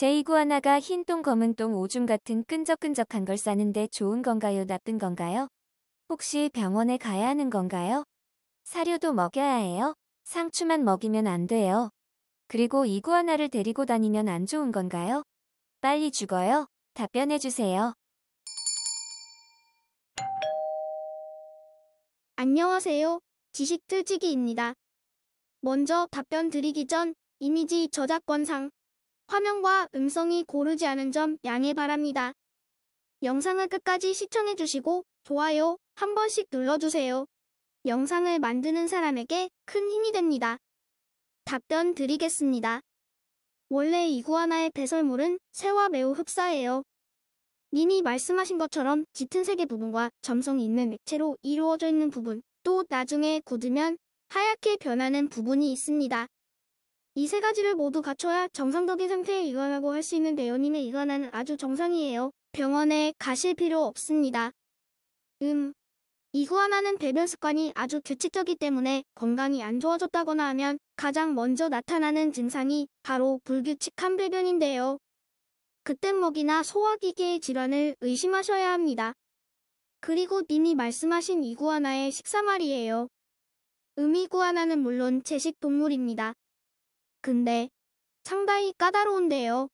제이구아나가 흰똥 검은 똥 오줌 같은 끈적끈적한 걸 싸는데 좋은 건가요 나쁜 건가요? 혹시 병원에 가야 하는 건가요? 사료도 먹여야 해요? 상추만 먹이면 안 돼요. 그리고 이구아나를 데리고 다니면 안 좋은 건가요? 빨리 죽어요? 답변해주세요. 안녕하세요. 지식틀지기입니다. 먼저 답변 드리기 전 이미지 저작권상 화면과 음성이 고르지 않은 점 양해 바랍니다. 영상을 끝까지 시청해주시고 좋아요 한 번씩 눌러주세요. 영상을 만드는 사람에게 큰 힘이 됩니다. 답변 드리겠습니다. 원래 이구아나의 배설물은 새와 매우 흡사해요. 님이 말씀하신 것처럼 짙은 색의 부분과 점성이 있는 액체로 이루어져 있는 부분, 또 나중에 굳으면 하얗게 변하는 부분이 있습니다. 이세 가지를 모두 갖춰야 정상적인 상태에이관하고할 수 있는 대원님의 이관은 아주 정상이에요. 병원에 가실 필요 없습니다. 음. 이구아나는 배변 습관이 아주 규칙적이기 때문에 건강이 안 좋아졌다거나 하면 가장 먼저 나타나는 증상이 바로 불규칙한 배변인데요. 그땐 먹이나 소화기계의 질환을 의심하셔야 합니다. 그리고 님이 말씀하신 이구아나의 식사 말이에요. 음이구아나는 물론 채식 동물입니다. 근데 상당히 까다로운데요.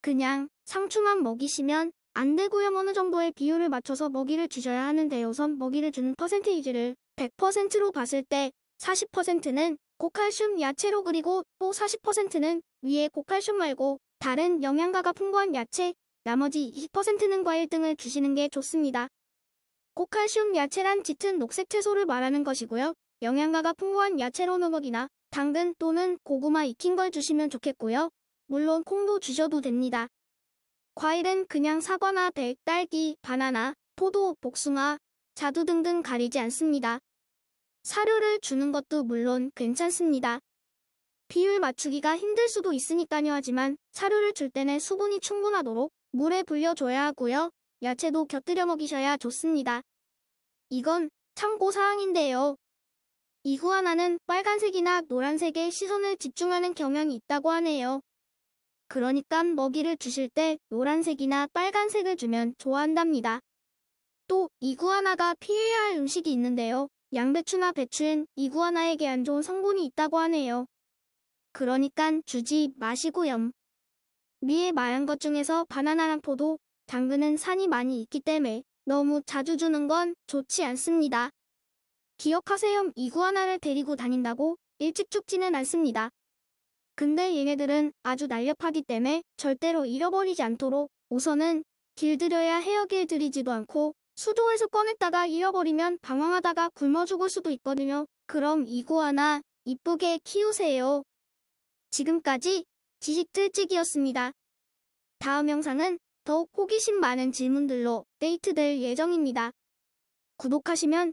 그냥 상추만 먹이시면 안 되고요. 어느 정도의 비율을 맞춰서 먹이를 주셔야 하는데 요 우선 먹이를 주는 퍼센테이지를 100%로 봤을 때 40%는 고칼슘 야채로 그리고 또 40%는 위에 고칼슘 말고 다른 영양가가 풍부한 야채, 나머지 20%는 과일 등을 주시는 게 좋습니다. 고칼슘 야채란 짙은 녹색 채소를 말하는 것이고요. 영양가가 풍부한 야채로 누벅이나 당근 또는 고구마 익힌 걸 주시면 좋겠고요. 물론 콩도 주셔도 됩니다. 과일은 그냥 사과나 배, 딸기, 바나나, 포도, 복숭아, 자두 등등 가리지 않습니다. 사료를 주는 것도 물론 괜찮습니다. 비율 맞추기가 힘들 수도 있으니까요 하지만 사료를 줄 때는 수분이 충분하도록 물에 불려줘야 하고요. 야채도 곁들여 먹이셔야 좋습니다. 이건 참고사항인데요. 이 후아나는 빨간색이나 노란색에 시선을 집중하는 경향이 있다고 하네요. 그러니까 먹이를 주실 때 노란색이나 빨간색을 주면 좋아한답니다. 또 이구아나가 피해야 할 음식이 있는데요. 양배추나 배추엔 이구아나에게 안 좋은 성분이 있다고 하네요. 그러니까 주지 마시고요. 미에 말한 것 중에서 바나나랑 포도, 당근은 산이 많이 있기 때문에 너무 자주 주는 건 좋지 않습니다. 기억하세요. 이구아나를 데리고 다닌다고 일찍 죽지는 않습니다. 근데 얘네들은 아주 날렵하기 때문에 절대로 잃어버리지 않도록 우선은 길들여야 헤어길 들이지도 않고 수도에서 꺼냈다가 잃어버리면 방황하다가 굶어 죽을 수도 있거든요. 그럼 이구아나 이쁘게 키우세요. 지금까지 지식틀찍이었습니다. 다음 영상은 더욱 호기심 많은 질문들로 데이트될 예정입니다. 구독하시면